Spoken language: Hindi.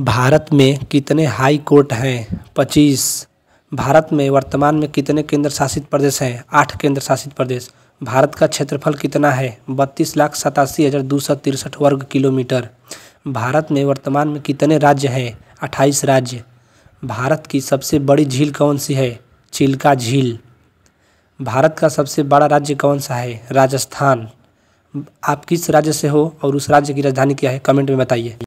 भारत में कितने हाई कोर्ट हैं पच्चीस भारत में वर्तमान में कितने केंद्र शासित प्रदेश हैं आठ केंद्र शासित प्रदेश भारत का क्षेत्रफल कितना है बत्तीस लाख सतासी हज़ार दो सौ तिरसठ वर्ग किलोमीटर भारत में वर्तमान में कितने राज्य हैं अट्ठाईस राज्य भारत की सबसे बड़ी झील कौन सी है चिल्का झील भारत का सबसे बड़ा राज्य कौन सा है राजस्थान आप किस राज्य से हो और उस राज्य की राजधानी क्या है कमेंट में बताइए